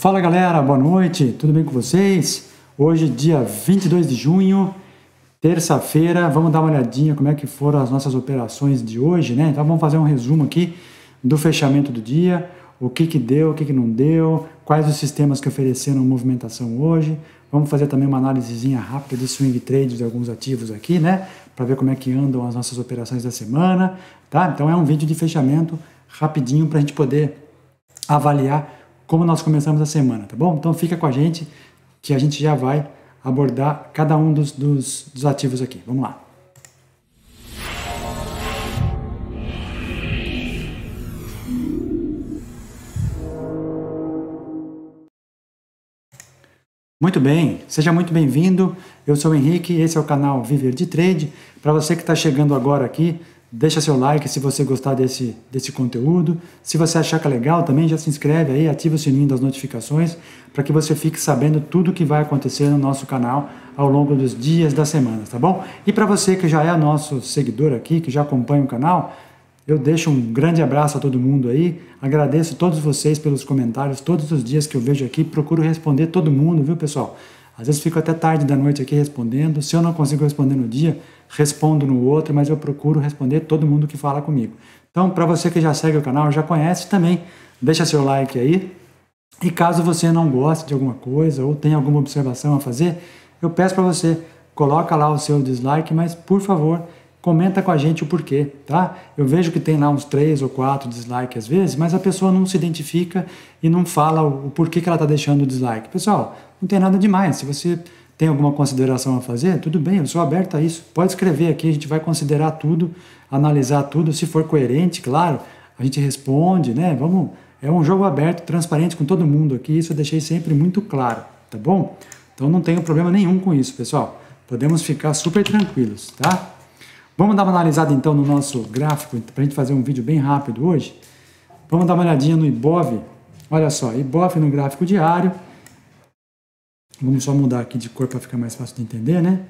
Fala galera, boa noite, tudo bem com vocês? Hoje, dia 22 de junho, terça-feira, vamos dar uma olhadinha como é que foram as nossas operações de hoje, né? Então vamos fazer um resumo aqui do fechamento do dia, o que que deu, o que que não deu, quais os sistemas que ofereceram movimentação hoje. Vamos fazer também uma análisezinha rápida de swing trades de alguns ativos aqui, né? Para ver como é que andam as nossas operações da semana, tá? Então é um vídeo de fechamento rapidinho para a gente poder avaliar como nós começamos a semana, tá bom? Então fica com a gente que a gente já vai abordar cada um dos, dos, dos ativos aqui. Vamos lá. Muito bem, seja muito bem-vindo. Eu sou o Henrique, esse é o canal Viver de Trade. Para você que está chegando agora aqui, Deixa seu like se você gostar desse, desse conteúdo. Se você achar que é legal, também já se inscreve aí, ativa o sininho das notificações para que você fique sabendo tudo o que vai acontecer no nosso canal ao longo dos dias das semanas, tá bom? E para você que já é nosso seguidor aqui, que já acompanha o canal, eu deixo um grande abraço a todo mundo aí. Agradeço todos vocês pelos comentários todos os dias que eu vejo aqui. Procuro responder todo mundo, viu, pessoal? Às vezes fico até tarde da noite aqui respondendo. Se eu não consigo responder no dia, respondo no outro, mas eu procuro responder todo mundo que fala comigo. Então, para você que já segue o canal, já conhece também, deixa seu like aí. E caso você não goste de alguma coisa ou tenha alguma observação a fazer, eu peço para você coloca lá o seu dislike, mas por favor, comenta com a gente o porquê, tá? Eu vejo que tem lá uns três ou quatro dislikes às vezes, mas a pessoa não se identifica e não fala o porquê que ela está deixando o dislike. Pessoal, não tem nada demais. Se você tem alguma consideração a fazer, tudo bem, eu sou aberto a isso. Pode escrever aqui, a gente vai considerar tudo, analisar tudo, se for coerente, claro, a gente responde, né? Vamos, é um jogo aberto, transparente com todo mundo aqui, isso eu deixei sempre muito claro, tá bom? Então não tenho problema nenhum com isso, pessoal. Podemos ficar super tranquilos, tá? Vamos dar uma analisada então no nosso gráfico, para a gente fazer um vídeo bem rápido hoje. Vamos dar uma olhadinha no IBOV. Olha só, IBOV no gráfico diário. Vamos só mudar aqui de cor para ficar mais fácil de entender, né?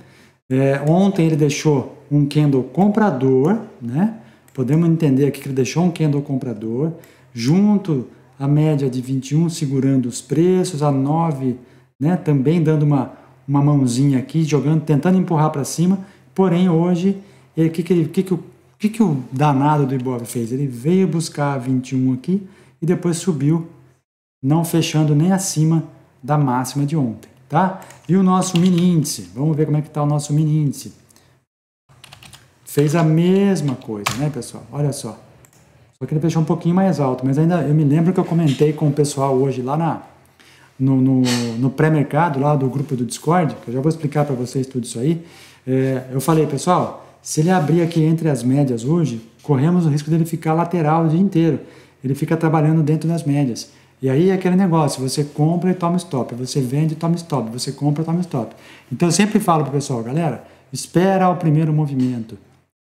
É, ontem ele deixou um candle comprador, né? Podemos entender aqui que ele deixou um candle comprador, junto à média de 21 segurando os preços, a 9, né? Também dando uma, uma mãozinha aqui, jogando, tentando empurrar para cima. Porém, hoje o que, que, ele, que, que, o, que, que o danado do Ibov fez? Ele veio buscar 21 aqui e depois subiu, não fechando nem acima da máxima de ontem. Tá? E o nosso mini índice? Vamos ver como é que está o nosso mini índice. Fez a mesma coisa, né, pessoal? Olha só. Só que ele fechou um pouquinho mais alto, mas ainda eu me lembro que eu comentei com o pessoal hoje lá na, no, no, no pré-mercado, lá do grupo do Discord, que eu já vou explicar para vocês tudo isso aí. É, eu falei, pessoal, se ele abrir aqui entre as médias hoje, corremos o risco dele ficar lateral o dia inteiro. Ele fica trabalhando dentro das médias. E aí é aquele negócio, você compra e toma stop, você vende e toma stop, você compra e toma stop. Então eu sempre falo para o pessoal, galera, espera o primeiro movimento.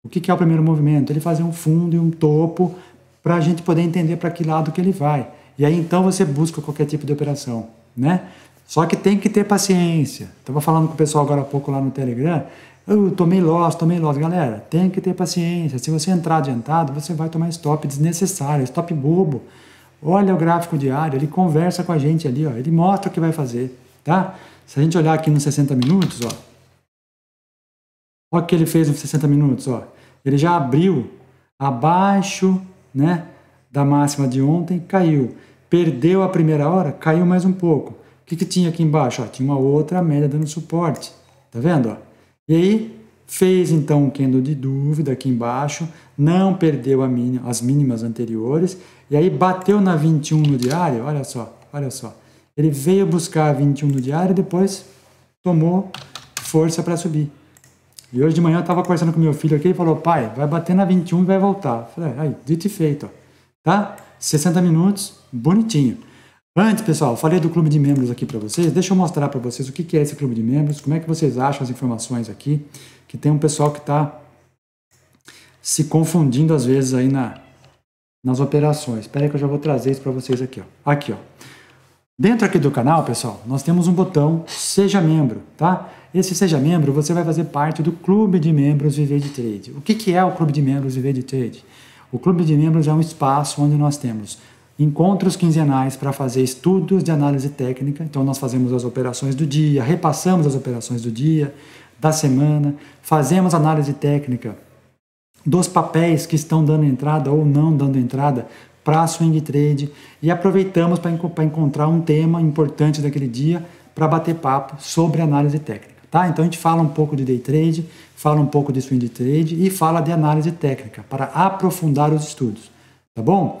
O que, que é o primeiro movimento? Ele fazer um fundo e um topo para a gente poder entender para que lado que ele vai. E aí então você busca qualquer tipo de operação, né? Só que tem que ter paciência. Estava falando com o pessoal agora há pouco lá no Telegram, eu tomei loss, tomei loss. Galera, tem que ter paciência. Se você entrar adiantado, você vai tomar stop desnecessário, stop bobo. Olha o gráfico diário, ele conversa com a gente ali, ó, ele mostra o que vai fazer, tá? Se a gente olhar aqui nos 60 minutos, ó. Olha o que ele fez nos 60 minutos, ó. Ele já abriu abaixo, né, da máxima de ontem, caiu. Perdeu a primeira hora, caiu mais um pouco. O que, que tinha aqui embaixo? Ó, tinha uma outra média dando suporte. Tá vendo? Ó? E aí fez então um candle de dúvida aqui embaixo, não perdeu mínima, as mínimas anteriores, e aí bateu na 21 no diário, olha só, olha só. Ele veio buscar a 21 no diário e depois tomou força para subir. E hoje de manhã eu estava conversando com meu filho aqui, ele falou, pai, vai bater na 21 e vai voltar. Eu falei, é, aí, dito e feito, ó. tá? 60 minutos, bonitinho. Antes, pessoal, falei do clube de membros aqui para vocês. Deixa eu mostrar para vocês o que é esse clube de membros, como é que vocês acham as informações aqui, que tem um pessoal que está se confundindo às vezes aí na, nas operações. Espera aí que eu já vou trazer isso para vocês aqui. Ó. Aqui, ó. Dentro aqui do canal, pessoal, nós temos um botão Seja Membro, tá? Esse Seja Membro, você vai fazer parte do Clube de Membros Viver de Trade. O que, que é o Clube de Membros Viver de Trade? O Clube de Membros é um espaço onde nós temos encontros quinzenais para fazer estudos de análise técnica. Então, nós fazemos as operações do dia, repassamos as operações do dia, da semana, fazemos análise técnica dos papéis que estão dando entrada ou não dando entrada para swing trade e aproveitamos para encontrar um tema importante daquele dia para bater papo sobre análise técnica. Tá? Então a gente fala um pouco de day trade, fala um pouco de swing trade e fala de análise técnica para aprofundar os estudos. Tá bom?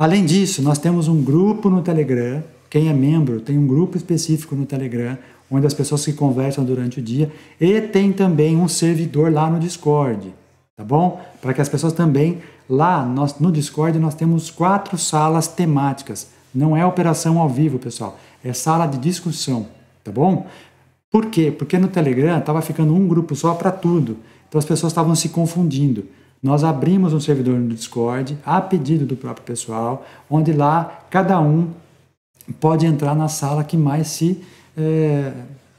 Além disso, nós temos um grupo no Telegram. Quem é membro tem um grupo específico no Telegram, onde as pessoas se conversam durante o dia. E tem também um servidor lá no Discord, tá bom? Para que as pessoas também. Lá nós, no Discord nós temos quatro salas temáticas. Não é operação ao vivo, pessoal. É sala de discussão, tá bom? Por quê? Porque no Telegram estava ficando um grupo só para tudo. Então as pessoas estavam se confundindo. Nós abrimos um servidor no Discord, a pedido do próprio pessoal, onde lá cada um pode entrar na sala que mais se é,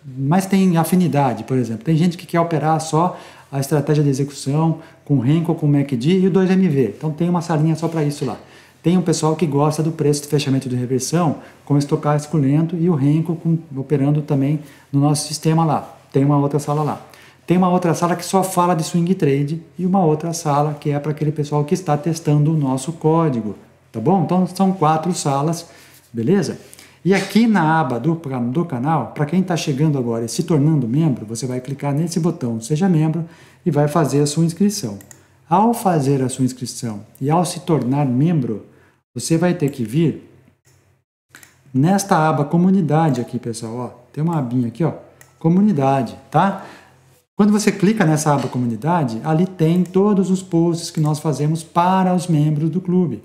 mais tem afinidade, por exemplo. Tem gente que quer operar só a estratégia de execução com Renko, com MACD e o 2MV. Então tem uma salinha só para isso lá. Tem um pessoal que gosta do preço de fechamento de reversão com estocástico lento e o Renko com, operando também no nosso sistema lá. Tem uma outra sala lá. Tem uma outra sala que só fala de swing trade e uma outra sala que é para aquele pessoal que está testando o nosso código, tá bom? Então são quatro salas, beleza? E aqui na aba do, do canal, para quem está chegando agora e se tornando membro, você vai clicar nesse botão Seja Membro e vai fazer a sua inscrição. Ao fazer a sua inscrição e ao se tornar membro, você vai ter que vir nesta aba Comunidade aqui, pessoal. Ó, tem uma abinha aqui, ó, Comunidade, tá? Quando você clica nessa aba comunidade, ali tem todos os posts que nós fazemos para os membros do clube.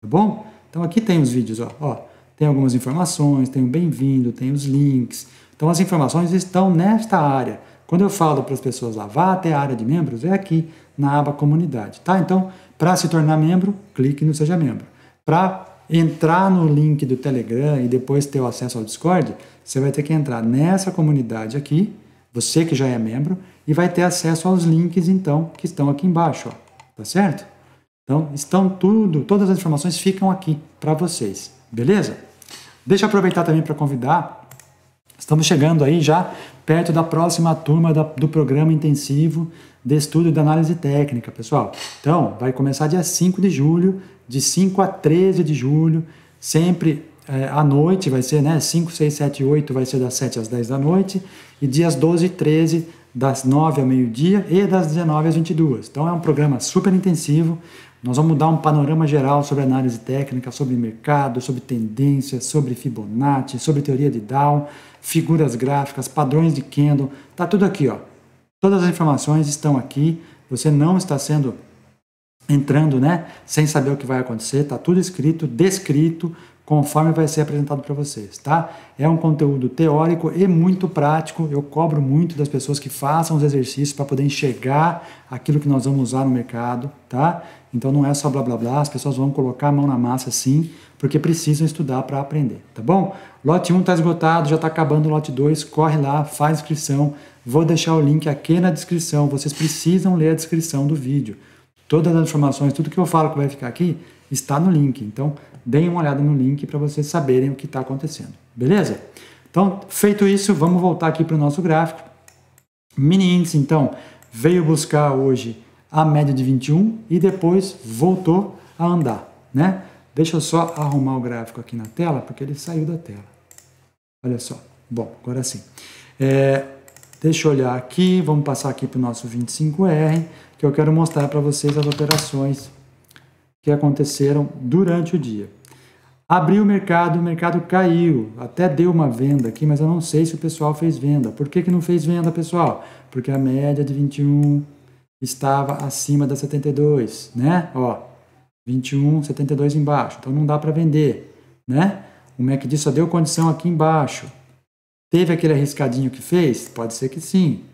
Tá bom? Então aqui tem os vídeos, ó. ó tem algumas informações, tem o bem-vindo, tem os links. Então as informações estão nesta área. Quando eu falo para as pessoas lá, vá até a área de membros, é aqui na aba comunidade, tá? Então, para se tornar membro, clique no seja membro. Para entrar no link do Telegram e depois ter o acesso ao Discord, você vai ter que entrar nessa comunidade aqui, você que já é membro, e vai ter acesso aos links, então, que estão aqui embaixo, ó, tá certo? Então, estão tudo, todas as informações ficam aqui para vocês, beleza? Deixa eu aproveitar também para convidar, estamos chegando aí já perto da próxima turma da, do programa intensivo de estudo e de análise técnica, pessoal. Então, vai começar dia 5 de julho, de 5 a 13 de julho, sempre é, à noite, vai ser né, 5, 6, 7, 8, vai ser das 7 às 10 da noite, e dias 12 e 13, das 9 ao meio-dia e das 19 às 22. Então é um programa super intensivo, nós vamos dar um panorama geral sobre análise técnica, sobre mercado, sobre tendências, sobre Fibonacci, sobre teoria de Dow, figuras gráficas, padrões de Kendall, tá tudo aqui, ó. Todas as informações estão aqui. Você não está sendo entrando, né, sem saber o que vai acontecer, tá tudo escrito, descrito conforme vai ser apresentado para vocês, tá? É um conteúdo teórico e muito prático. Eu cobro muito das pessoas que façam os exercícios para poder enxergar aquilo que nós vamos usar no mercado, tá? Então não é só blá blá blá, as pessoas vão colocar a mão na massa sim, porque precisam estudar para aprender, tá bom? Lote 1 está esgotado, já está acabando o lote 2, corre lá, faz inscrição. Vou deixar o link aqui na descrição, vocês precisam ler a descrição do vídeo. Todas as informações, tudo que eu falo que vai ficar aqui, está no link. Então, deem uma olhada no link para vocês saberem o que está acontecendo. Beleza? Então, feito isso, vamos voltar aqui para o nosso gráfico. Mini índice, então, veio buscar hoje a média de 21 e depois voltou a andar, né? Deixa eu só arrumar o gráfico aqui na tela, porque ele saiu da tela. Olha só. Bom, agora sim. É, deixa eu olhar aqui, vamos passar aqui para o nosso 25R, que eu quero mostrar para vocês as operações que aconteceram durante o dia. Abriu o mercado, o mercado caiu, até deu uma venda aqui, mas eu não sei se o pessoal fez venda. Por que, que não fez venda, pessoal? Porque a média de 21 estava acima da 72, né? Ó, 21, 72 embaixo, então não dá para vender, né? O MACD só deu condição aqui embaixo. Teve aquele arriscadinho que fez? Pode ser que sim,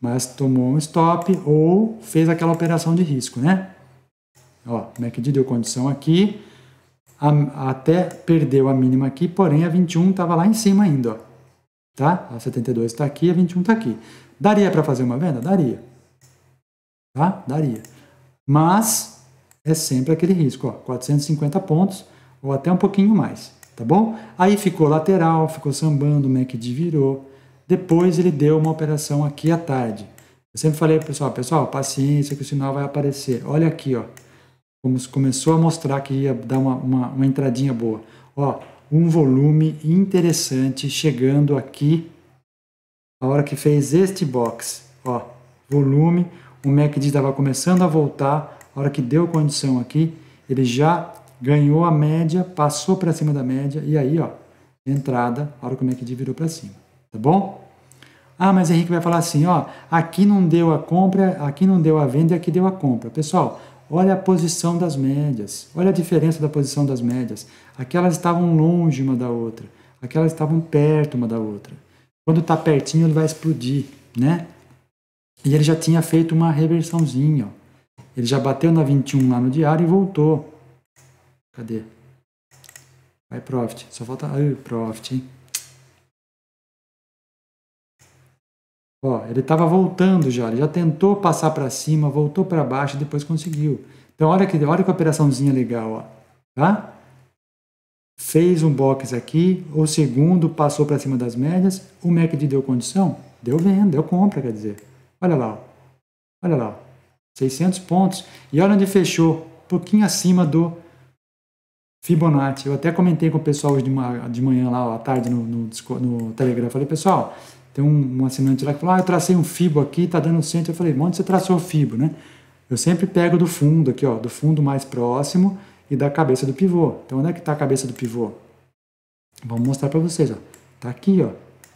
mas tomou um stop ou fez aquela operação de risco, né? Ó, MACD é deu condição aqui, a, até perdeu a mínima aqui, porém a 21 estava lá em cima ainda, ó. Tá? A 72 está aqui, a 21 está aqui. Daria para fazer uma venda? Daria. Tá? Daria. Mas é sempre aquele risco, ó, 450 pontos ou até um pouquinho mais, tá bom? Aí ficou lateral, ficou sambando, o MACD virou. Depois ele deu uma operação aqui à tarde. Eu sempre falei pessoal, pessoal, paciência que o sinal vai aparecer. Olha aqui, ó começou a mostrar que ia dar uma, uma, uma entradinha boa. Ó, um volume interessante chegando aqui, a hora que fez este box, ó, volume, o MACD estava começando a voltar, a hora que deu condição aqui, ele já ganhou a média, passou para cima da média, e aí, ó, entrada, a hora que o MACD virou para cima, tá bom? Ah, mas Henrique vai falar assim, ó, aqui não deu a compra, aqui não deu a venda e aqui deu a compra. Pessoal, Olha a posição das médias, olha a diferença da posição das médias. Aquelas estavam longe uma da outra, aquelas estavam perto uma da outra. Quando está pertinho, ele vai explodir, né? E ele já tinha feito uma reversãozinha. Ó. Ele já bateu na 21 lá no diário e voltou. Cadê? Vai, Profit. Só falta. Ai, Profit, hein? Ó, ele estava voltando já, ele já tentou passar para cima, voltou para baixo e depois conseguiu. Então olha que, olha que operaçãozinha legal, ó, tá? Fez um box aqui, o segundo passou para cima das médias, o MACD deu condição? Deu venda, deu compra, quer dizer. Olha lá, ó. olha lá, ó. 600 pontos. E olha onde fechou, um pouquinho acima do Fibonacci. Eu até comentei com o pessoal hoje de, manhã lá, ó, à tarde no, no, no Telegram. Falei, pessoal, tem um, um assinante lá que falou, ah, eu tracei um fibo aqui, tá dando centro. Eu falei, onde você traçou o fibo, né? Eu sempre pego do fundo aqui, ó, do fundo mais próximo e da cabeça do pivô. Então, onde é que está a cabeça do pivô? Vou mostrar para vocês, ó. Tá aqui, ó,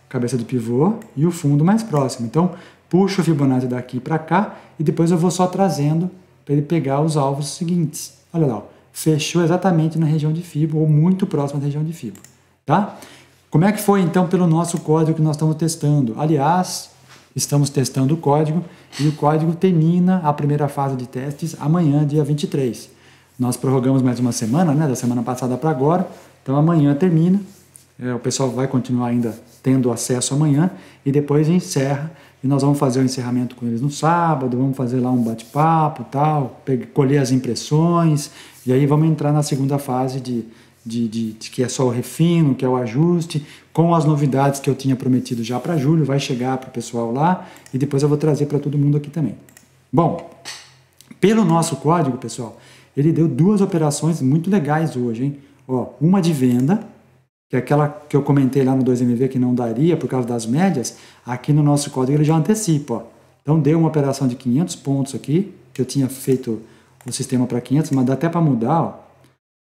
cabeça do pivô e o fundo mais próximo. Então, puxo o Fibonacci daqui para cá e depois eu vou só trazendo para ele pegar os alvos seguintes. Olha lá, ó, fechou exatamente na região de fibo ou muito próximo da região de fibo, tá? Como é que foi então pelo nosso código que nós estamos testando? Aliás, estamos testando o código e o código termina a primeira fase de testes amanhã, dia 23. Nós prorrogamos mais uma semana, né, da semana passada para agora, então amanhã termina. É, o pessoal vai continuar ainda tendo acesso amanhã e depois encerra. E nós vamos fazer o encerramento com eles no sábado, vamos fazer lá um bate-papo, tal, colher as impressões e aí vamos entrar na segunda fase de de, de, de, que é só o refino, que é o ajuste, com as novidades que eu tinha prometido já para julho, vai chegar para o pessoal lá e depois eu vou trazer para todo mundo aqui também. Bom, pelo nosso código, pessoal, ele deu duas operações muito legais hoje, hein? Ó, uma de venda, que é aquela que eu comentei lá no 2MV que não daria por causa das médias, aqui no nosso código ele já antecipa, ó. Então deu uma operação de 500 pontos aqui, que eu tinha feito o sistema para 500, mas dá até para mudar, ó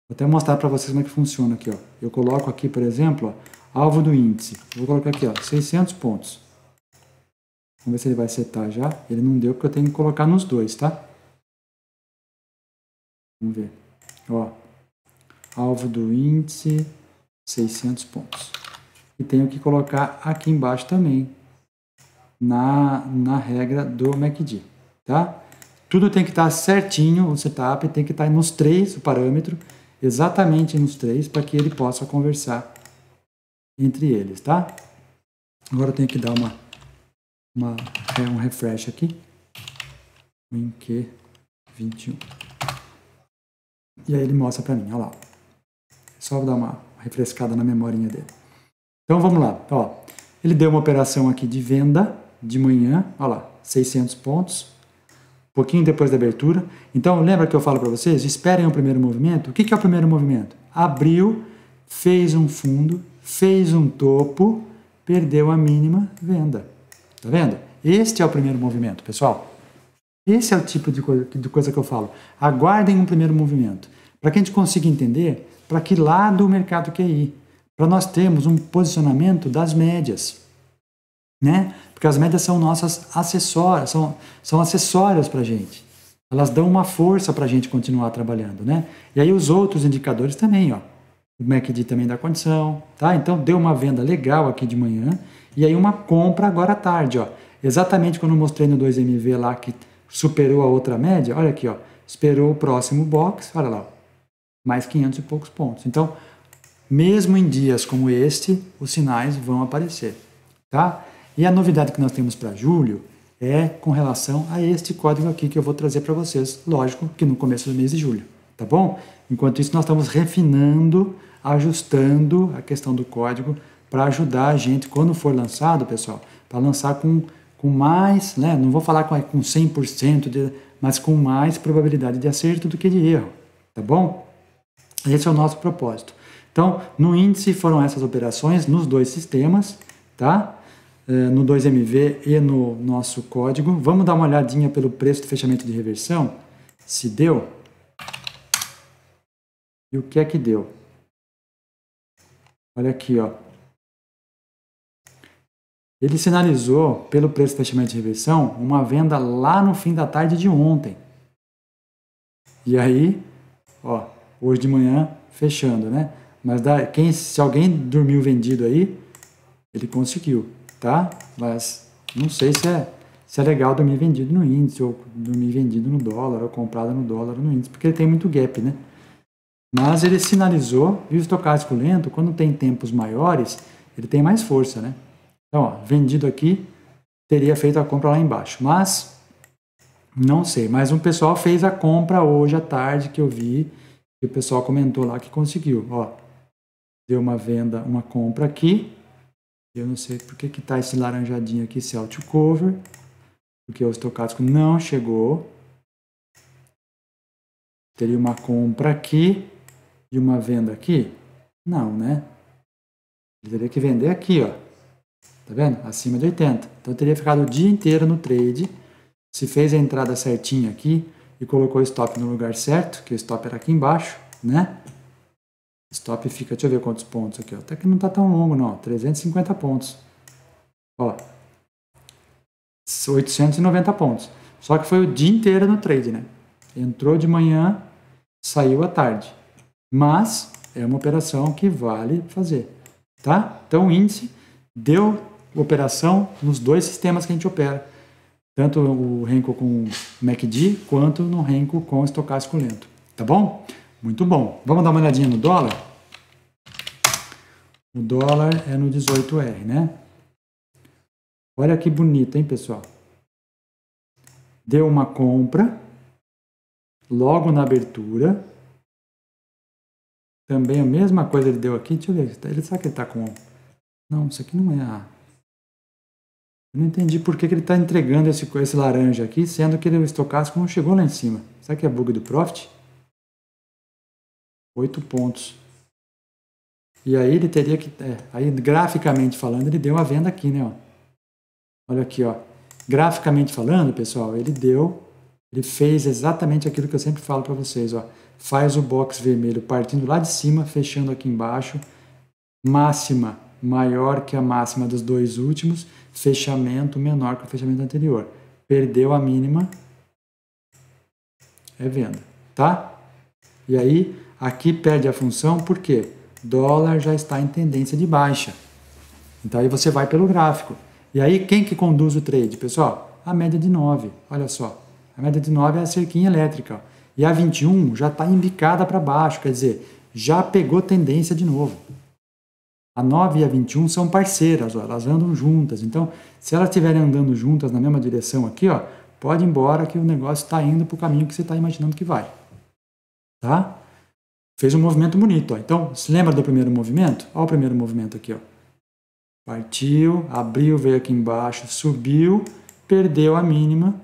Vou até mostrar para vocês como é que funciona aqui. Ó. Eu coloco aqui, por exemplo, ó, alvo do índice. Vou colocar aqui, ó, 600 pontos. Vamos ver se ele vai setar já. Ele não deu porque eu tenho que colocar nos dois, tá? Vamos ver. Ó, alvo do índice, 600 pontos. E tenho que colocar aqui embaixo também, na, na regra do MACD, tá? Tudo tem que estar certinho, o setup tem que estar nos três, o parâmetro, exatamente nos três para que ele possa conversar entre eles, tá? Agora eu tenho que dar uma, uma é um refresh aqui. WinQ21. E aí ele mostra para mim, olha lá. Só dar uma refrescada na memorinha dele. Então vamos lá, ó. Ele deu uma operação aqui de venda de manhã, olha lá, 600 pontos pouquinho depois da abertura. Então, lembra que eu falo para vocês? Esperem o primeiro movimento. O que, que é o primeiro movimento? Abriu, fez um fundo, fez um topo, perdeu a mínima, venda. Tá vendo? Este é o primeiro movimento, pessoal. Esse é o tipo de coisa, de coisa que eu falo. Aguardem um primeiro movimento. Para que a gente consiga entender para que lado o mercado quer ir. Para nós termos um posicionamento das médias né? Porque as médias são nossas acessórias, são, são acessórias para a gente. Elas dão uma força para a gente continuar trabalhando, né? E aí os outros indicadores também, ó. O MACD também dá condição, tá? Então deu uma venda legal aqui de manhã e aí uma compra agora à tarde, ó. Exatamente quando eu mostrei no 2MV lá que superou a outra média, olha aqui, ó. Esperou o próximo box, olha lá, ó, mais 500 e poucos pontos. Então, mesmo em dias como este, os sinais vão aparecer, tá? E a novidade que nós temos para julho é com relação a este código aqui que eu vou trazer para vocês, lógico que no começo do mês de julho, tá bom? Enquanto isso, nós estamos refinando, ajustando a questão do código para ajudar a gente, quando for lançado, pessoal, para lançar com, com mais, né? não vou falar com, é, com 100%, de, mas com mais probabilidade de acerto do que de erro, tá bom? Esse é o nosso propósito. Então, no índice foram essas operações nos dois sistemas, tá? Eh, no 2MV e no nosso código. Vamos dar uma olhadinha pelo preço do fechamento de reversão, se deu. E o que é que deu? Olha aqui, ó. Ele sinalizou, pelo preço do fechamento de reversão, uma venda lá no fim da tarde de ontem. E aí, ó, hoje de manhã, fechando, né? Mas da, quem, se alguém dormiu vendido aí, ele conseguiu tá? Mas não sei se é, se é legal dormir vendido no índice, ou dormir vendido no dólar, ou comprado no dólar no índice, porque ele tem muito gap, né? Mas ele sinalizou, viu estocástico lento, quando tem tempos maiores, ele tem mais força, né? Então, ó, vendido aqui, teria feito a compra lá embaixo, mas não sei. Mas um pessoal fez a compra hoje à tarde que eu vi, e o pessoal comentou lá que conseguiu, ó. Deu uma venda, uma compra aqui, eu não sei por que está esse laranjadinho aqui, se é cover, porque o estocástico não chegou. Teria uma compra aqui e uma venda aqui? Não, né? Ele teria que vender aqui, ó. Tá vendo? Acima de 80. Então teria ficado o dia inteiro no trade. Se fez a entrada certinha aqui e colocou o stop no lugar certo, que o stop era aqui embaixo, né? Stop fica, deixa eu ver quantos pontos aqui, ó. até que não está tão longo não, 350 pontos. Ó, 890 pontos. Só que foi o dia inteiro no trade, né? Entrou de manhã, saiu à tarde. Mas é uma operação que vale fazer, tá? Então o índice deu operação nos dois sistemas que a gente opera, tanto o Renko com MACD quanto no Renko com estocástico lento, tá bom? Muito bom. Vamos dar uma olhadinha no dólar? O dólar é no 18R, né? Olha que bonito, hein, pessoal? Deu uma compra logo na abertura. Também a mesma coisa ele deu aqui. Deixa eu ver. Ele sabe tá- que ele está com. Não, isso aqui não é a. Eu não entendi por que, que ele está entregando esse, esse laranja aqui, sendo que ele, o estocástico não chegou lá em cima. Será que é bug do profit? 8 pontos. E aí ele teria que. É, aí graficamente falando, ele deu uma venda aqui, né? Ó. Olha aqui, ó. Graficamente falando, pessoal, ele deu. Ele fez exatamente aquilo que eu sempre falo para vocês, ó. Faz o box vermelho partindo lá de cima, fechando aqui embaixo. Máxima maior que a máxima dos dois últimos, fechamento menor que o fechamento anterior. Perdeu a mínima, é venda, tá? E aí, aqui perde a função porque dólar já está em tendência de baixa. Então aí você vai pelo gráfico. E aí quem que conduz o trade, pessoal? A média de 9, olha só. A média de 9 é a cerquinha elétrica. Ó. E a 21 já está embicada para baixo, quer dizer, já pegou tendência de novo. A 9 e a 21 são parceiras, ó, elas andam juntas. Então, se elas estiverem andando juntas na mesma direção aqui, ó, pode ir embora que o negócio está indo para o caminho que você está imaginando que vai. Tá? fez um movimento bonito. Ó. Então, se lembra do primeiro movimento? Olha o primeiro movimento aqui. Ó. Partiu, abriu, veio aqui embaixo, subiu, perdeu a mínima.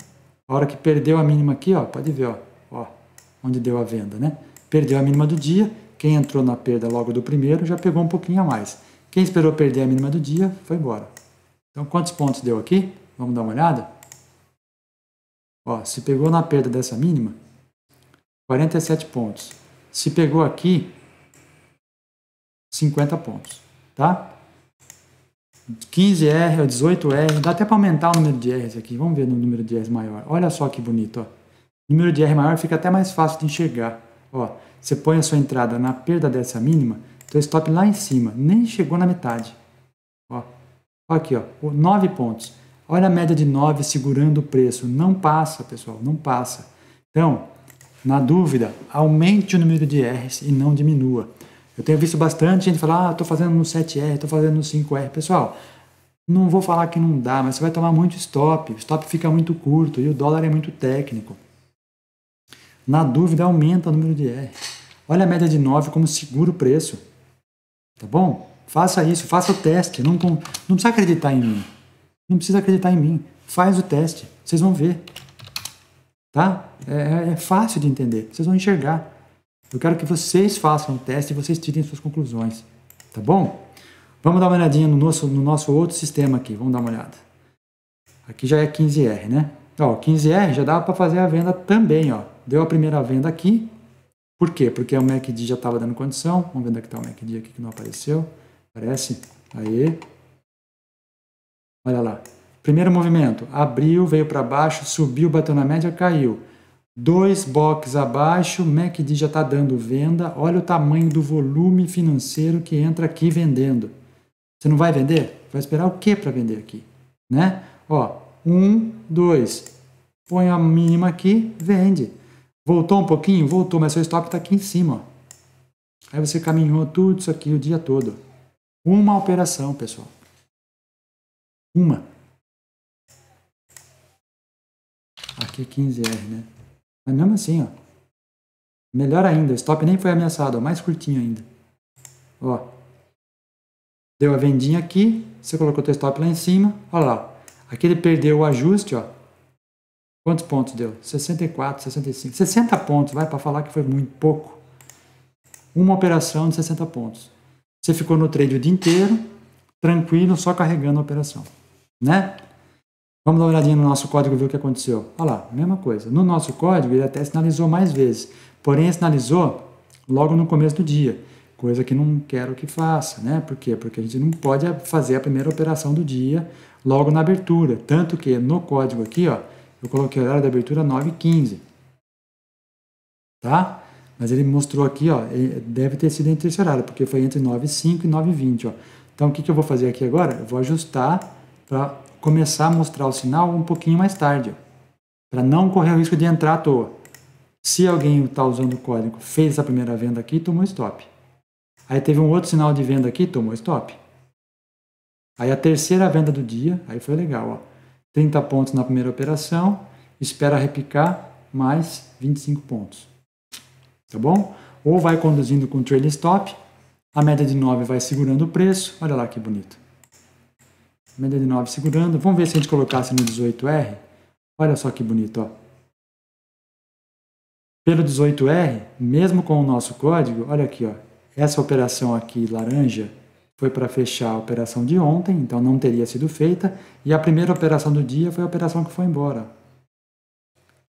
A hora que perdeu a mínima aqui, ó, pode ver ó, ó, onde deu a venda. Né? Perdeu a mínima do dia. Quem entrou na perda logo do primeiro já pegou um pouquinho a mais. Quem esperou perder a mínima do dia foi embora. Então, quantos pontos deu aqui? Vamos dar uma olhada? Ó, se pegou na perda dessa mínima, 47 pontos. Se pegou aqui, 50 pontos, tá? 15R ou 18R, dá até para aumentar o número de R's aqui. Vamos ver no número de R's maior. Olha só que bonito, ó. número de R maior fica até mais fácil de enxergar. Ó, você põe a sua entrada na perda dessa mínima, teu stop lá em cima, nem chegou na metade. Ó, aqui, ó, 9 pontos. Olha a média de 9 segurando o preço. Não passa, pessoal, não passa. Então, na dúvida, aumente o número de R's e não diminua. Eu tenho visto bastante gente falar, ah, estou fazendo no 7R, estou fazendo no 5R. Pessoal, não vou falar que não dá, mas você vai tomar muito stop, o stop fica muito curto e o dólar é muito técnico. Na dúvida, aumenta o número de R. Olha a média de 9 como seguro preço. Tá bom? Faça isso, faça o teste. Não, não precisa acreditar em mim. Não precisa acreditar em mim. Faz o teste. Vocês vão ver. Tá? É, é, é fácil de entender. Vocês vão enxergar. Eu quero que vocês façam o teste e vocês tirem suas conclusões. Tá bom? Vamos dar uma olhadinha no nosso, no nosso outro sistema aqui. Vamos dar uma olhada. Aqui já é 15R, né? Ó, 15R já dá para fazer a venda também, ó. Deu a primeira venda aqui. Por quê? Porque o MACD já estava dando condição. Vamos ver onde é que está o MACD aqui que não apareceu. Aparece. Aí. Olha lá. Primeiro movimento, abriu, veio para baixo, subiu, bateu na média, caiu. Dois boxes abaixo, MACD já está dando venda. Olha o tamanho do volume financeiro que entra aqui vendendo. Você não vai vender? Vai esperar o que para vender aqui? Né? Ó, um, dois. Põe a mínima aqui, vende. Voltou um pouquinho? Voltou, mas seu stop está aqui em cima. Ó. Aí você caminhou tudo isso aqui o dia todo. Uma operação, pessoal. Uma. Aqui 15R, é né? Mas mesmo assim, ó. Melhor ainda, o stop nem foi ameaçado, ó, mais curtinho ainda. Ó. Deu a vendinha aqui, você colocou o teu stop lá em cima, olha lá. Aqui ele perdeu o ajuste, ó. Quantos pontos deu? 64, 65, 60 pontos, vai para falar que foi muito pouco. Uma operação de 60 pontos. Você ficou no trade o dia inteiro, tranquilo, só carregando a operação, né? Vamos dar uma olhadinha no nosso código e ver o que aconteceu. Olha lá, mesma coisa. No nosso código, ele até sinalizou mais vezes, porém sinalizou logo no começo do dia, coisa que não quero que faça, né? Por quê? Porque a gente não pode fazer a primeira operação do dia logo na abertura, tanto que no código aqui, ó, eu coloquei o horário da abertura 9h15, tá? Mas ele mostrou aqui, ó, deve ter sido entre esse horário, porque foi entre 9h05 e 9h20, ó. Então, o que, que eu vou fazer aqui agora? Eu vou ajustar para começar a mostrar o sinal um pouquinho mais tarde, para não correr o risco de entrar à toa. Se alguém está usando o código, fez a primeira venda aqui, tomou stop. Aí teve um outro sinal de venda aqui, tomou stop. Aí a terceira venda do dia, aí foi legal, ó. 30 pontos na primeira operação, espera repicar, mais 25 pontos. Tá bom? Ou vai conduzindo com trailing stop, a média de 9 vai segurando o preço, olha lá que bonito. Média de 9 segurando. Vamos ver se a gente colocasse no 18R. Olha só que bonito, ó. Pelo 18R, mesmo com o nosso código, olha aqui, ó. Essa operação aqui, laranja, foi para fechar a operação de ontem, então não teria sido feita. E a primeira operação do dia foi a operação que foi embora.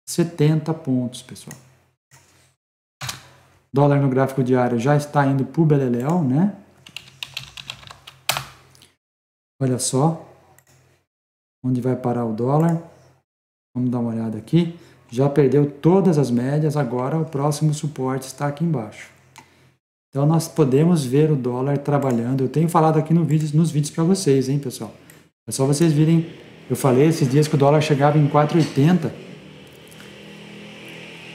70 pontos, pessoal. Dólar no gráfico diário já está indo para o beleléu, né? Olha só onde vai parar o dólar. Vamos dar uma olhada aqui. Já perdeu todas as médias, agora o próximo suporte está aqui embaixo. Então nós podemos ver o dólar trabalhando. Eu tenho falado aqui no vídeo, nos vídeos para vocês, hein, pessoal. É só vocês virem. Eu falei esses dias que o dólar chegava em 4,80.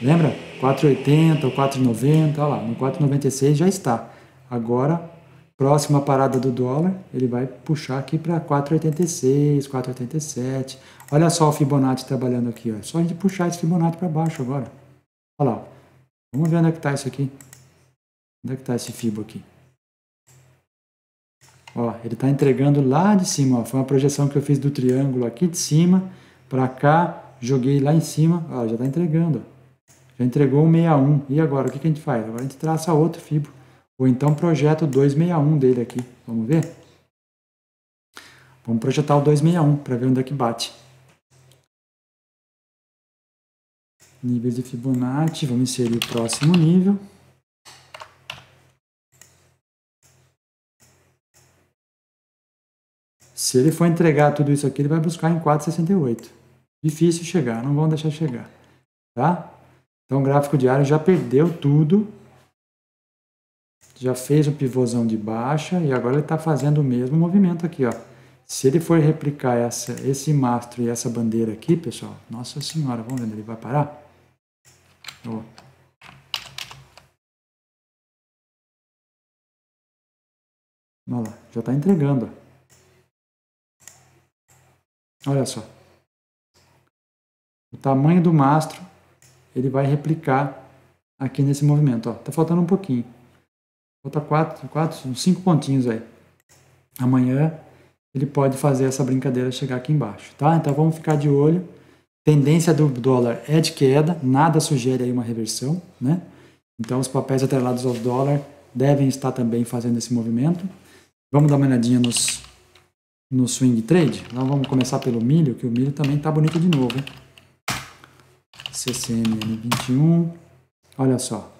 Lembra? 4,80 ou 4,90, olha lá, no 4,96 já está. Agora próxima parada do dólar, ele vai puxar aqui para 4,86, 4,87. Olha só o Fibonacci trabalhando aqui, ó. É só a gente puxar esse Fibonacci para baixo agora. Olha lá. Vamos ver onde é que está isso aqui. Onde é que está esse Fibo aqui? Ó, ele está entregando lá de cima, ó. Foi uma projeção que eu fiz do triângulo aqui de cima para cá, joguei lá em cima, ó, já está entregando, ó. Já entregou o 61. E agora, o que, que a gente faz? Agora a gente traça outro Fibo. Ou então projeto 261 dele aqui. Vamos ver? Vamos projetar o 261 para ver onde é que bate. Níveis de Fibonacci, vamos inserir o próximo nível. Se ele for entregar tudo isso aqui, ele vai buscar em 4,68. Difícil chegar, não vão deixar chegar. Tá? Então o gráfico diário já perdeu tudo já fez um pivôzão de baixa e agora ele está fazendo o mesmo movimento aqui, ó. Se ele for replicar essa, esse mastro e essa bandeira aqui, pessoal, nossa senhora, vamos ver ele vai parar? Ó. Olha lá, já está entregando. Olha só. O tamanho do mastro, ele vai replicar aqui nesse movimento. Está faltando um pouquinho. Falta quatro, quatro, uns cinco pontinhos aí. Amanhã ele pode fazer essa brincadeira chegar aqui embaixo, tá? Então vamos ficar de olho. Tendência do dólar é de queda, nada sugere aí uma reversão, né? Então os papéis atrelados ao dólar devem estar também fazendo esse movimento. Vamos dar uma olhadinha nos, no swing trade. então vamos começar pelo milho, que o milho também está bonito de novo. Hein? CCMN21. Olha só,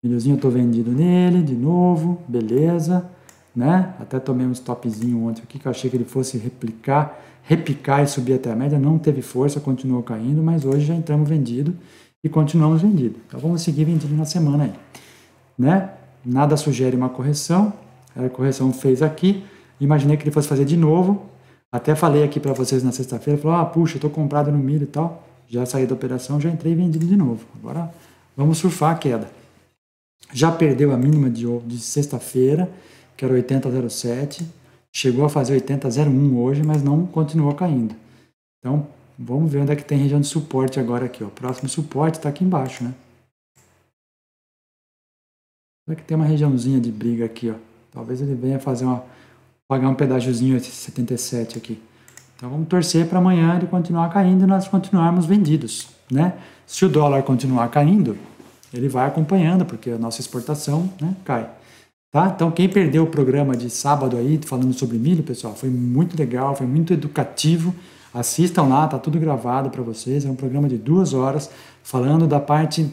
Videozinho eu tô vendido nele de novo, beleza, né? Até tomei um stopzinho ontem aqui que eu achei que ele fosse replicar, repicar e subir até a média, não teve força, continuou caindo, mas hoje já entramos vendido e continuamos vendido. Então vamos seguir vendido na semana aí, né? Nada sugere uma correção, a correção fez aqui, imaginei que ele fosse fazer de novo, até falei aqui para vocês na sexta-feira, falou, ah, puxa, estou tô comprado no milho e tal, já saí da operação, já entrei vendido de novo. Agora vamos surfar a queda já perdeu a mínima de, de sexta-feira, que era 80,07, chegou a fazer 80,01 hoje, mas não continuou caindo. Então, vamos ver onde é que tem região de suporte agora aqui. O próximo suporte está aqui embaixo, né? Será que tem uma regiãozinha de briga aqui, ó? Talvez ele venha fazer uma, pagar um pedágiozinho esse 77 aqui. Então vamos torcer para amanhã ele continuar caindo e nós continuarmos vendidos, né? Se o dólar continuar caindo, ele vai acompanhando, porque a nossa exportação né, cai. Tá? Então, quem perdeu o programa de sábado aí, falando sobre milho, pessoal, foi muito legal, foi muito educativo. Assistam lá, tá tudo gravado para vocês. É um programa de duas horas falando da parte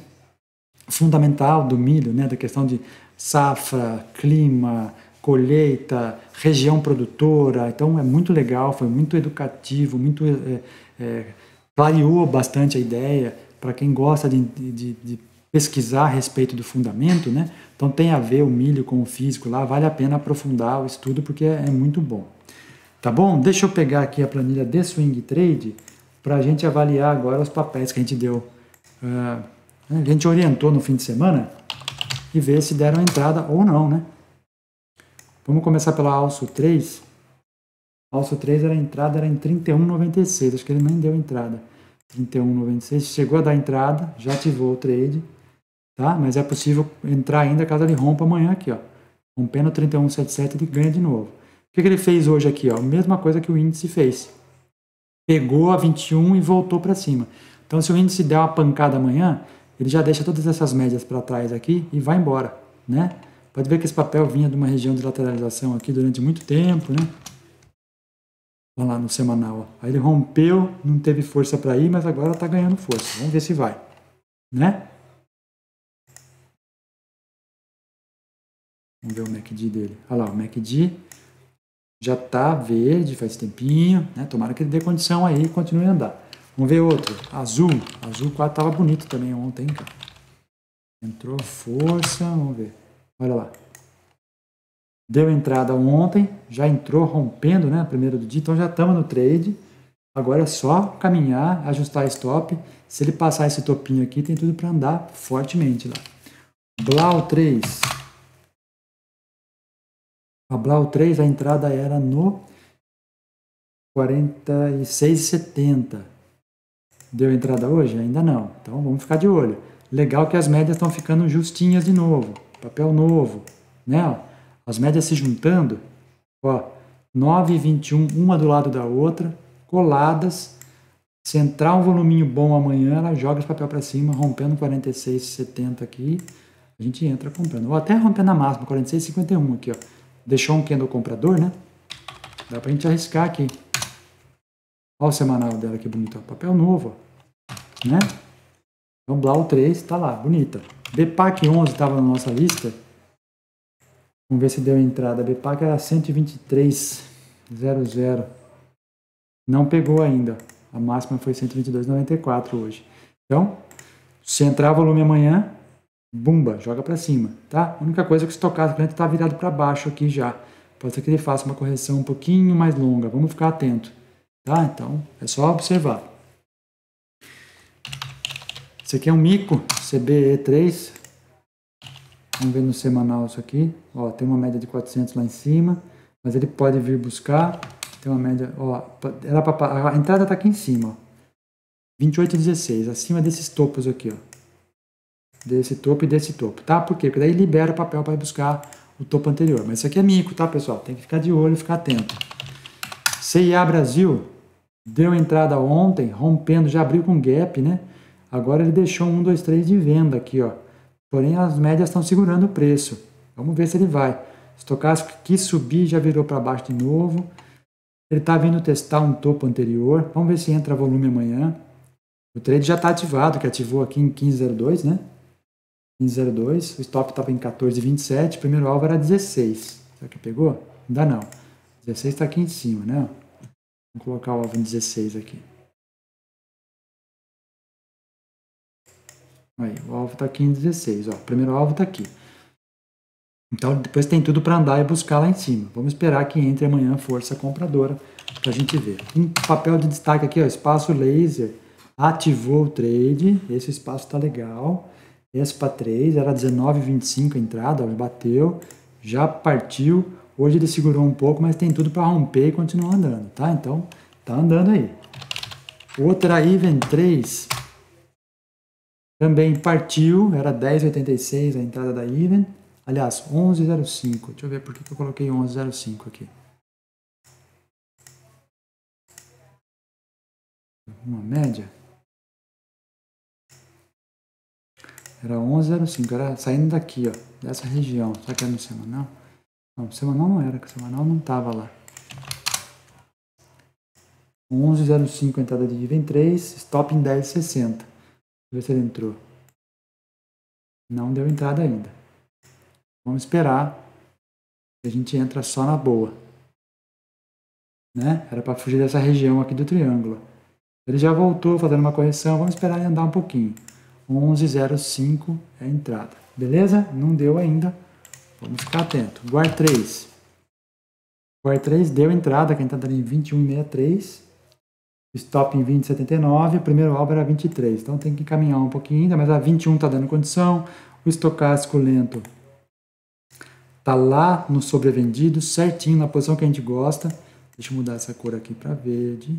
fundamental do milho, né? da questão de safra, clima, colheita, região produtora. Então, é muito legal, foi muito educativo, muito é, é, clareou bastante a ideia para quem gosta de, de, de pesquisar a respeito do fundamento, né? Então tem a ver o milho com o físico lá, vale a pena aprofundar o estudo porque é, é muito bom. Tá bom? Deixa eu pegar aqui a planilha de swing trade para a gente avaliar agora os papéis que a gente deu. Uh, a gente orientou no fim de semana e ver se deram entrada ou não, né? Vamos começar pela alço 3. Alço 3 era entrada era em 31,96. Acho que ele nem deu entrada. 31,96. Chegou a dar entrada, já ativou o trade tá? Mas é possível entrar ainda caso ele rompa amanhã aqui, ó. Rompendo 3177 ele ganha de novo. O que, que ele fez hoje aqui, ó? Mesma coisa que o índice fez. Pegou a 21 e voltou para cima. Então se o índice der uma pancada amanhã, ele já deixa todas essas médias para trás aqui e vai embora, né? Pode ver que esse papel vinha de uma região de lateralização aqui durante muito tempo, né? Olha lá no semanal. Ó. Aí ele rompeu, não teve força para ir, mas agora está ganhando força. Vamos ver se vai, né? Vamos ver o MACD dele. Olha lá, o MACD já tá verde faz tempinho, né? Tomara que ele dê condição aí e continue a andar. Vamos ver outro. Azul. Azul quase tava bonito também ontem, cara. Entrou força, vamos ver. Olha lá. Deu entrada ontem, já entrou rompendo, né? Primeiro do dia, então já estamos no trade. Agora é só caminhar, ajustar stop. Se ele passar esse topinho aqui, tem tudo para andar fortemente lá. Blau 3. A Blau 3, a entrada era no 46,70. Deu entrada hoje? Ainda não. Então vamos ficar de olho. Legal que as médias estão ficando justinhas de novo. Papel novo, né? As médias se juntando, ó, e uma do lado da outra, coladas. Se entrar um voluminho bom amanhã, ela joga esse papel para cima, rompendo 46,70 aqui. A gente entra comprando. Ou até rompendo a máxima, 46,51 aqui, ó deixou um do comprador, né? Dá pra gente arriscar aqui. Olha o semanal dela, que bonito. Papel novo, ó. Né? Então, Blau 3 tá lá, bonita. BPAC 11 estava na nossa lista. Vamos ver se deu entrada. BPAC era 123,00. Não pegou ainda. A máxima foi 122,94 hoje. Então, se entrar volume amanhã, Bumba, joga para cima, tá? A única coisa é que o cliente está virado para baixo aqui já. Pode ser que ele faça uma correção um pouquinho mais longa. Vamos ficar atento, tá? Então, é só observar. Esse aqui é um mico, CBE3. Vamos ver no semanal isso aqui. Ó, tem uma média de 400 lá em cima, mas ele pode vir buscar. Tem uma média, ó, era pra, a entrada tá aqui em cima, ó. 28,16, acima desses topos aqui, ó desse topo e desse topo, tá? Por quê? Porque daí libera o papel para buscar o topo anterior. Mas isso aqui é mico, tá, pessoal? Tem que ficar de olho, ficar atento. CIA Brasil deu entrada ontem, rompendo, já abriu com gap, né? Agora ele deixou um, dois, três de venda aqui, ó. Porém, as médias estão segurando o preço. Vamos ver se ele vai. Estocástico que subir já virou para baixo de novo. Ele está vindo testar um topo anterior. Vamos ver se entra volume amanhã. O trade já está ativado, que ativou aqui em 1502, né? em 0,2, o stop estava em 14,27, o primeiro alvo era 16. Será que pegou? Ainda não. 16 está aqui em cima, né? Vou colocar o alvo em 16 aqui. Aí, o alvo está aqui em 16, ó. O primeiro alvo está aqui. Então, depois tem tudo para andar e buscar lá em cima. Vamos esperar que entre amanhã força compradora para a gente ver. Um papel de destaque aqui, ó, espaço laser ativou o trade. Esse espaço está legal. ESPA 3, era 19,25 a entrada, bateu, já partiu. Hoje ele segurou um pouco, mas tem tudo para romper e continuar andando, tá? Então, tá andando aí. Outra Even 3 também partiu, era 10,86 a entrada da Even. Aliás, 11,05. Deixa eu ver por que eu coloquei 11,05 aqui. Uma média. Era 11,05, era saindo daqui, ó, dessa região. Será que era no semanal? Não, semanal não era, porque semanal não tava lá. 11,05 entrada de nível 3, stop em 10,60. Deixa eu ver se ele entrou. Não deu entrada ainda. Vamos esperar. A gente entra só na boa. Né? Era para fugir dessa região aqui do triângulo. Ele já voltou fazendo uma correção. Vamos esperar ele andar um pouquinho. 11,05 é a entrada. Beleza? Não deu ainda. Vamos ficar atento. Guard 3. Guard 3 deu entrada, que é a entrada era em 21,63. Stop em 20,79. O primeiro alvo era 23. Então tem que caminhar um pouquinho ainda, mas a 21 está dando condição. O estocástico lento tá lá no sobrevendido, certinho, na posição que a gente gosta. Deixa eu mudar essa cor aqui para verde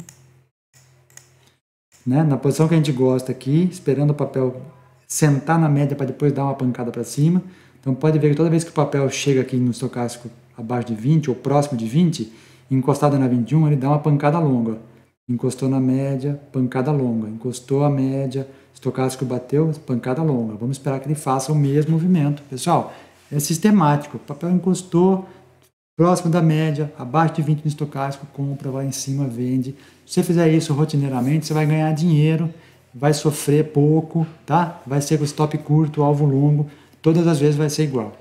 né, na posição que a gente gosta aqui, esperando o papel sentar na média para depois dar uma pancada para cima. Então pode ver que toda vez que o papel chega aqui no estocástico abaixo de 20 ou próximo de 20, encostado na 21, ele dá uma pancada longa. Encostou na média, pancada longa. Encostou a média, estocástico bateu, pancada longa. Vamos esperar que ele faça o mesmo movimento. Pessoal, é sistemático. O papel encostou, próximo da média, abaixo de 20 no estocástico, compra, vai em cima, vende. Se você fizer isso rotineiramente, você vai ganhar dinheiro, vai sofrer pouco, tá? Vai ser com stop curto, alvo longo, todas as vezes vai ser igual,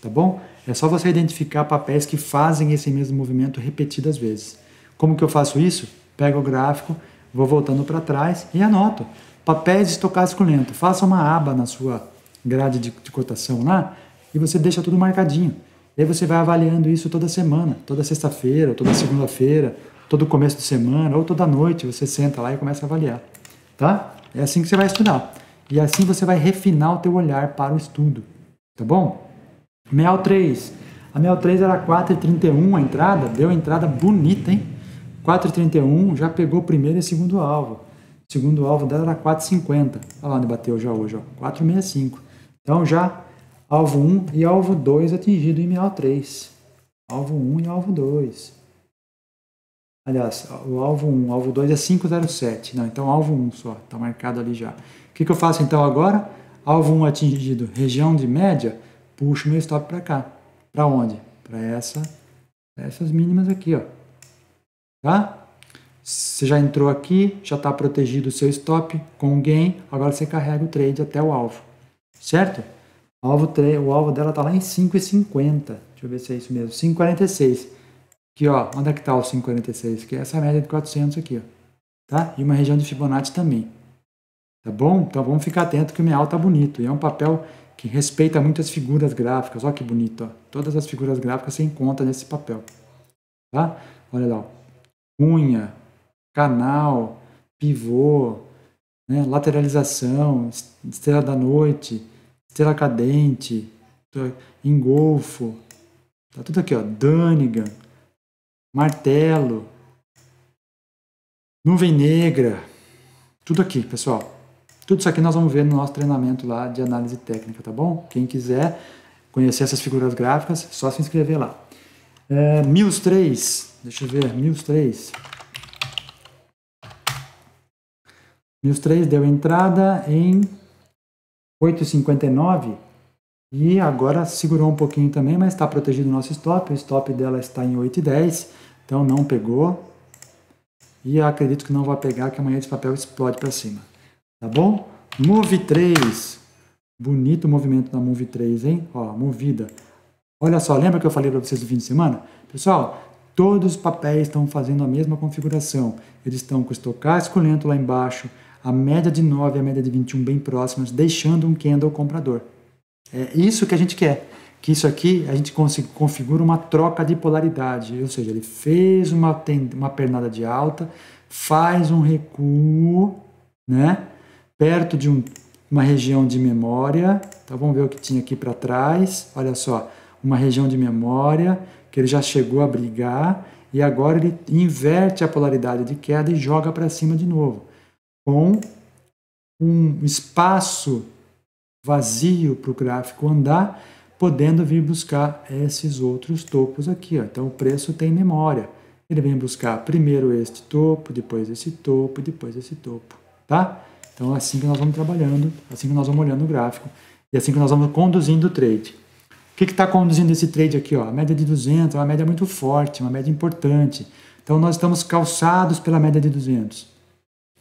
tá bom? É só você identificar papéis que fazem esse mesmo movimento repetidas vezes. Como que eu faço isso? Pego o gráfico, vou voltando para trás e anoto. Papéis de estocástico lento. Faça uma aba na sua grade de, de cotação lá e você deixa tudo marcadinho. E aí você vai avaliando isso toda semana, toda sexta-feira, toda segunda-feira, todo começo de semana ou toda noite você senta lá e começa a avaliar, tá? É assim que você vai estudar. E assim você vai refinar o teu olhar para o estudo, tá bom? MEL 3. A MEL 3 era 4,31 a entrada, deu a entrada bonita, hein? 4,31 já pegou o primeiro e segundo alvo. O segundo alvo dela era 4,50. Olha lá onde bateu já hoje, ó. 4,65. Então já alvo 1 e alvo 2 atingido em miau 3. Alvo 1 e alvo 2. Aliás, o alvo 1, o alvo 2 é 507. Não, então alvo 1 só, está marcado ali já. O que, que eu faço então agora? Alvo 1 atingido, região de média, puxo meu stop para cá. Para onde? Para essa, essas mínimas aqui, ó. Tá? Você já entrou aqui, já está protegido o seu stop com o gain, agora você carrega o trade até o alvo. Certo? O alvo, o alvo dela tá lá em 5,50. Deixa eu ver se é isso mesmo. 5,46. Aqui, ó. Onde é que tá o 5,46? Que é essa média de 400 aqui, ó. Tá? E uma região de Fibonacci também. Tá bom? Então vamos ficar atento que o alvo tá bonito. E é um papel que respeita muito as figuras gráficas. Olha que bonito, ó. Todas as figuras gráficas se encontram nesse papel. Tá? Olha lá, ó. Cunha, canal, pivô, né? lateralização, estrela da noite cadente, Engolfo, tá tudo aqui, ó, Danigan, Martelo, Nuvem Negra, tudo aqui, pessoal. Tudo isso aqui nós vamos ver no nosso treinamento lá de análise técnica, tá bom? Quem quiser conhecer essas figuras gráficas, só se inscrever lá. É, Mills 3, deixa eu ver, Mills 3. Mills 3 deu entrada em 8,59 e agora segurou um pouquinho também, mas está protegido o nosso stop. O stop dela está em 8,10, então não pegou. E acredito que não vai pegar, que amanhã esse papel explode para cima. Tá bom? Move 3. Bonito o movimento da Move 3, hein? Ó, movida. Olha só, lembra que eu falei para vocês no fim de semana? Pessoal, todos os papéis estão fazendo a mesma configuração. Eles estão com o estocástico lento lá embaixo, a média de 9 e a média de 21 bem próximas, deixando um candle comprador. É isso que a gente quer, que isso aqui a gente configura uma troca de polaridade, ou seja, ele fez uma, uma pernada de alta, faz um recuo, né, perto de um, uma região de memória, então vamos ver o que tinha aqui para trás, olha só, uma região de memória, que ele já chegou a brigar, e agora ele inverte a polaridade de queda e joga para cima de novo com um espaço vazio para o gráfico andar, podendo vir buscar esses outros topos aqui. Ó. Então, o preço tem memória. Ele vem buscar primeiro este topo, depois esse topo, depois esse topo, tá? Então, é assim que nós vamos trabalhando, é assim que nós vamos olhando o gráfico e é assim que nós vamos conduzindo o trade. O que está conduzindo esse trade aqui? Ó? A média de 200 é uma média muito forte, uma média importante. Então, nós estamos calçados pela média de 200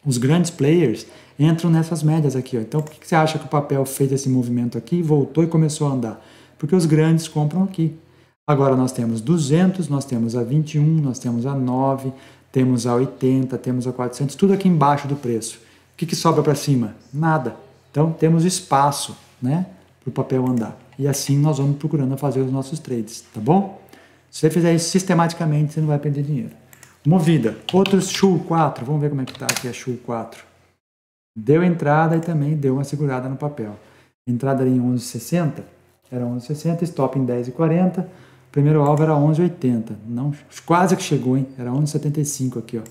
os grandes players entram nessas médias aqui. Ó. Então, por que você acha que o papel fez esse movimento aqui, voltou e começou a andar? Porque os grandes compram aqui. Agora nós temos 200, nós temos a 21, nós temos a 9, temos a 80, temos a 400, tudo aqui embaixo do preço. O que, que sobra para cima? Nada. Então temos espaço né, para o papel andar. E assim nós vamos procurando fazer os nossos trades, tá bom? Se você fizer isso sistematicamente, você não vai perder dinheiro. Movida. Outros Shu 4. Vamos ver como é que está aqui a Shu 4. Deu entrada e também deu uma segurada no papel. Entrada ali em 11,60. Era 11,60. Stop em 10,40. Primeiro alvo era 11,80. Não, quase que chegou, hein? Era 11,75 aqui, ó.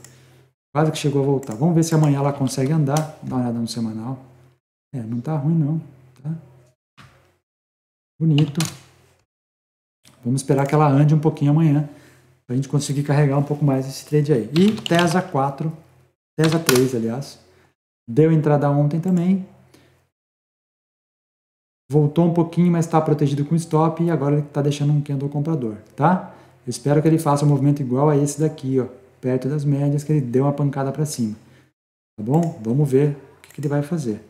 Quase que chegou a voltar. Vamos ver se amanhã ela consegue andar. Dá uma olhada no semanal. É, não tá ruim não. Tá? Bonito. Vamos esperar que ela ande um pouquinho amanhã para a gente conseguir carregar um pouco mais esse trade aí. E TESA 4, TESA 3, aliás, deu entrada ontem também. Voltou um pouquinho, mas está protegido com stop e agora ele está deixando um candle comprador, tá? Eu espero que ele faça um movimento igual a esse daqui, ó, perto das médias, que ele deu uma pancada para cima. Tá bom? Vamos ver o que, que ele vai fazer.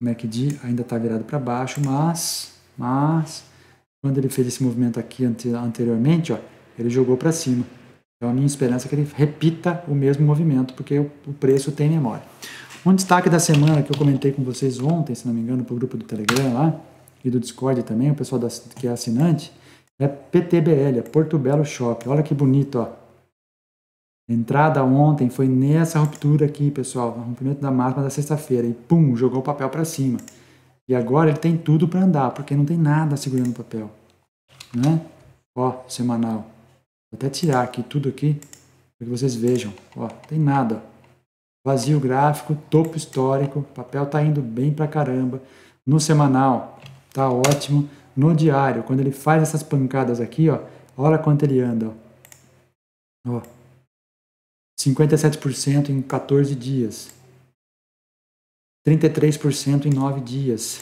O MACD ainda está virado para baixo, mas, mas quando ele fez esse movimento aqui anteriormente, ó, ele jogou para cima. Então a minha esperança é que ele repita o mesmo movimento, porque o preço tem memória. Um destaque da semana que eu comentei com vocês ontem, se não me engano, para o grupo do Telegram lá, e do Discord também, o pessoal que é assinante, é PTBL, é Porto Belo Shop. Olha que bonito, ó. Entrada ontem foi nessa ruptura aqui, pessoal, rompimento da máxima da sexta-feira, e pum, jogou o papel para cima. E agora ele tem tudo para andar, porque não tem nada segurando o papel. Né? Ó, semanal. Vou até tirar aqui tudo aqui, para que vocês vejam. Ó, tem nada. Vazio gráfico, topo histórico, papel tá indo bem pra caramba. No semanal, tá ótimo. No diário, quando ele faz essas pancadas aqui, ó, olha quanto ele anda. Ó. ó 57% em 14 dias. 33% em 9 dias.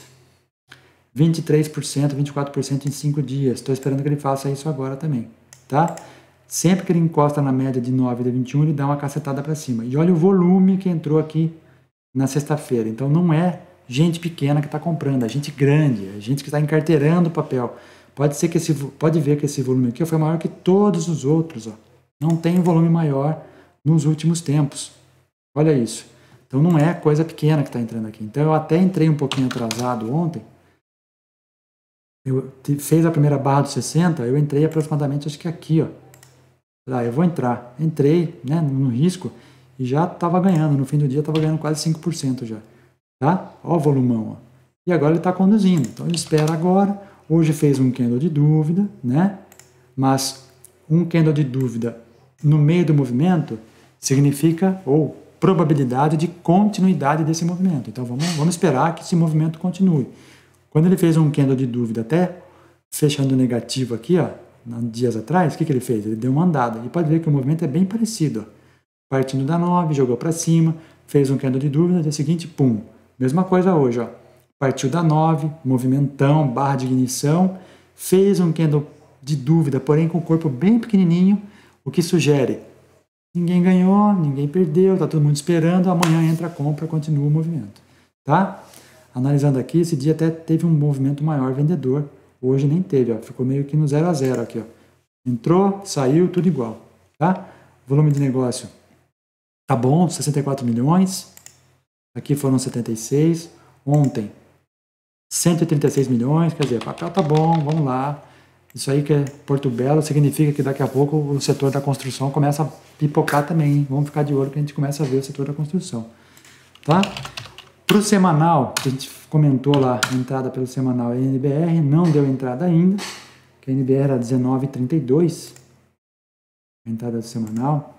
23%, 24% em 5 dias. Estou esperando que ele faça isso agora também, tá? Sempre que ele encosta na média de 9 da 21, ele dá uma cacetada para cima. E olha o volume que entrou aqui na sexta-feira. Então não é gente pequena que está comprando, é gente grande, é gente que está encarteirando o papel. Pode ser que esse, pode ver que esse volume aqui foi maior que todos os outros, ó. Não tem volume maior nos últimos tempos. Olha isso. Então não é coisa pequena que está entrando aqui. Então eu até entrei um pouquinho atrasado ontem. Eu fez a primeira barra dos 60, eu entrei aproximadamente acho que aqui, ó. Lá, ah, eu vou entrar. Entrei, né, no risco e já estava ganhando, no fim do dia estava ganhando quase 5% já, tá? Ó o volumão, ó. E agora ele está conduzindo. Então ele espera agora. Hoje fez um candle de dúvida, né? Mas um candle de dúvida no meio do movimento significa ou probabilidade de continuidade desse movimento. Então vamos, vamos esperar que esse movimento continue. Quando ele fez um candle de dúvida até fechando negativo aqui, ó, dias atrás, o que, que ele fez? Ele deu uma andada. E pode ver que o movimento é bem parecido. Ó. Partindo da 9, jogou para cima, fez um candle de dúvida, dia seguinte, pum. Mesma coisa hoje, ó. Partiu da 9, movimentão, barra de ignição, fez um candle de dúvida, porém com o corpo bem pequenininho, o que sugere Ninguém ganhou, ninguém perdeu, está todo mundo esperando, amanhã entra a compra, continua o movimento. Tá? Analisando aqui, esse dia até teve um movimento maior vendedor, hoje nem teve, ó, ficou meio que no 0 a 0 aqui. Ó. Entrou, saiu, tudo igual. Tá? Volume de negócio tá bom, 64 milhões, aqui foram 76, ontem 136 milhões, quer dizer, papel tá bom, vamos lá, isso aí que é Porto Belo significa que daqui a pouco o setor da construção começa a pipocar também. Hein? Vamos ficar de olho que a gente começa a ver o setor da construção. Tá? Para o semanal, a gente comentou lá, entrada pelo semanal NBR, não deu entrada ainda, que a NBR era 19,32, entrada do semanal,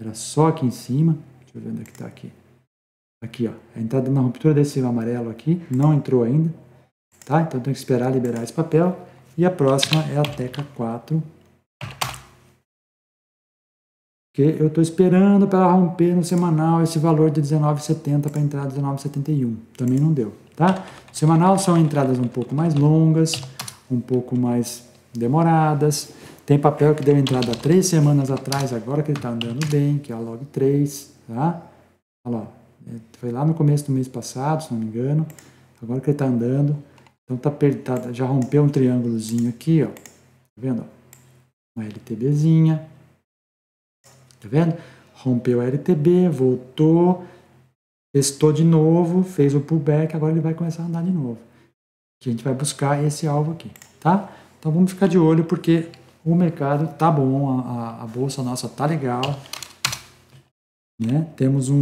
era só aqui em cima, deixa eu ver onde é que está aqui. Aqui, ó, a entrada na ruptura desse amarelo aqui, não entrou ainda, tá? Então tem que esperar liberar esse papel. E a próxima é a Teca 4. Que eu estou esperando para romper no semanal esse valor de 19,70 para entrar 19,71. Também não deu, tá? Semanal são entradas um pouco mais longas, um pouco mais demoradas. Tem papel que deu entrada três semanas atrás, agora que ele está andando bem, que é a Log 3, tá? Olha lá, é, foi lá no começo do mês passado, se não me engano. Agora que ele está andando, então tá apertada, já rompeu um triângulozinho aqui, ó. Tá vendo? Uma LTBzinha. Tá vendo? Rompeu a LTB, voltou, testou de novo, fez o pullback, agora ele vai começar a andar de novo. Que a gente vai buscar esse alvo aqui, tá? Então vamos ficar de olho porque o mercado tá bom, a, a bolsa nossa tá legal. Né? Temos um,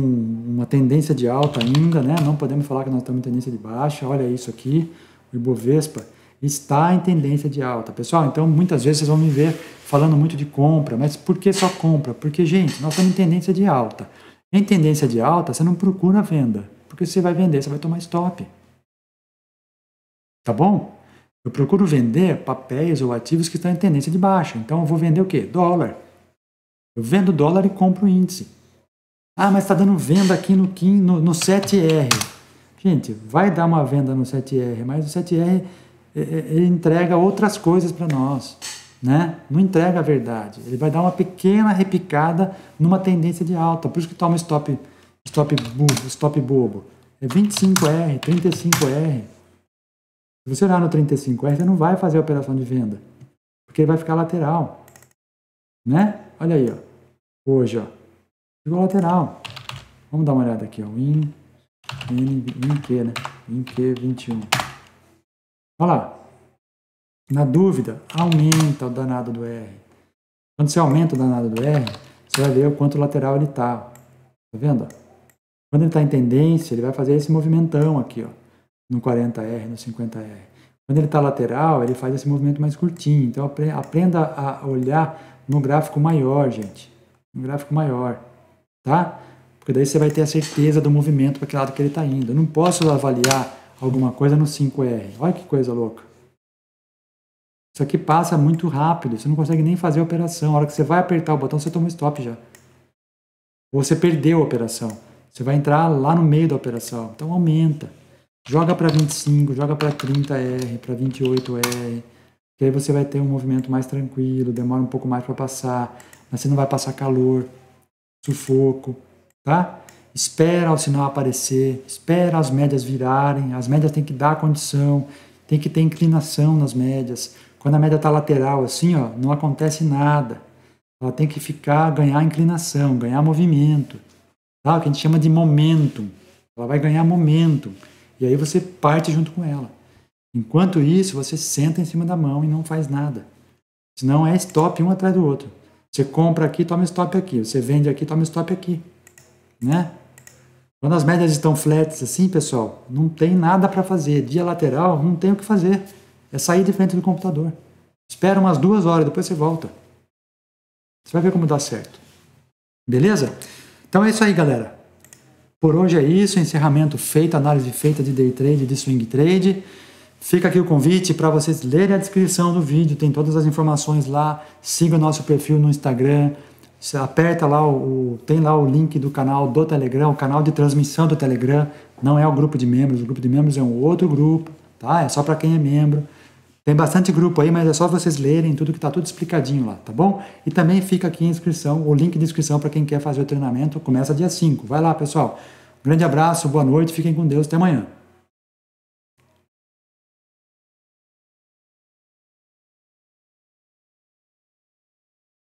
uma tendência de alta ainda, né? não podemos falar que nós estamos em tendência de baixa, olha isso aqui, o Ibovespa, está em tendência de alta. Pessoal, então muitas vezes vocês vão me ver falando muito de compra, mas por que só compra? Porque, gente, nós estamos em tendência de alta. Em tendência de alta, você não procura venda, porque você vai vender, você vai tomar stop. Tá bom? Eu procuro vender papéis ou ativos que estão em tendência de baixa. Então eu vou vender o quê? Dólar. Eu vendo dólar e compro índice. Ah, mas está dando venda aqui no, no, no 7R. Gente, vai dar uma venda no 7R, mas o 7R é, é, ele entrega outras coisas para nós, né? Não entrega a verdade. Ele vai dar uma pequena repicada numa tendência de alta. Por isso que toma stop, stop, bobo, stop bobo. É 25R, 35R. Se você olhar no 35R, você não vai fazer a operação de venda, porque ele vai ficar lateral, né? Olha aí, ó. Hoje, ó. Ficou lateral. Vamos dar uma olhada aqui, ó. Win que né? INQ21. Olha lá. Na dúvida, aumenta o danado do R. Quando você aumenta o danado do R, você vai ver o quanto lateral ele está. Tá vendo? Quando ele está em tendência, ele vai fazer esse movimentão aqui, ó, no 40R, no 50R. Quando ele está lateral, ele faz esse movimento mais curtinho. Então aprenda a olhar no gráfico maior, gente. No gráfico maior, tá? Porque daí você vai ter a certeza do movimento para que lado que ele está indo. Eu não posso avaliar alguma coisa no 5R. Olha que coisa louca. Isso aqui passa muito rápido, você não consegue nem fazer a operação. A hora que você vai apertar o botão, você toma um stop já. Ou você perdeu a operação. Você vai entrar lá no meio da operação. Então aumenta. Joga para 25, joga para 30R, para 28R. Que aí você vai ter um movimento mais tranquilo, demora um pouco mais para passar, mas você não vai passar calor, sufoco tá? Espera o sinal aparecer, espera as médias virarem, as médias tem que dar condição, tem que ter inclinação nas médias. Quando a média está lateral assim, ó, não acontece nada. Ela tem que ficar, ganhar inclinação, ganhar movimento, tá? O que a gente chama de momentum. Ela vai ganhar momentum e aí você parte junto com ela. Enquanto isso, você senta em cima da mão e não faz nada. Senão é stop um atrás do outro. Você compra aqui, toma stop aqui. Você vende aqui, toma stop aqui né? Quando as médias estão flats assim, pessoal, não tem nada para fazer. Dia lateral, não tem o que fazer. É sair de frente do computador. Espera umas duas horas, depois você volta. Você vai ver como dá certo. Beleza? Então é isso aí, galera. Por hoje é isso. Encerramento feito, análise feita de day trade, de swing trade. Fica aqui o convite para vocês lerem a descrição do vídeo, tem todas as informações lá. Siga o nosso perfil no Instagram, você aperta lá, o, tem lá o link do canal do Telegram, o canal de transmissão do Telegram. Não é o grupo de membros, o grupo de membros é um outro grupo, tá? É só para quem é membro. Tem bastante grupo aí, mas é só vocês lerem tudo que está tudo explicadinho lá, tá bom? E também fica aqui a inscrição, o link de inscrição para quem quer fazer o treinamento. Começa dia 5. Vai lá, pessoal. Grande abraço, boa noite, fiquem com Deus, até amanhã.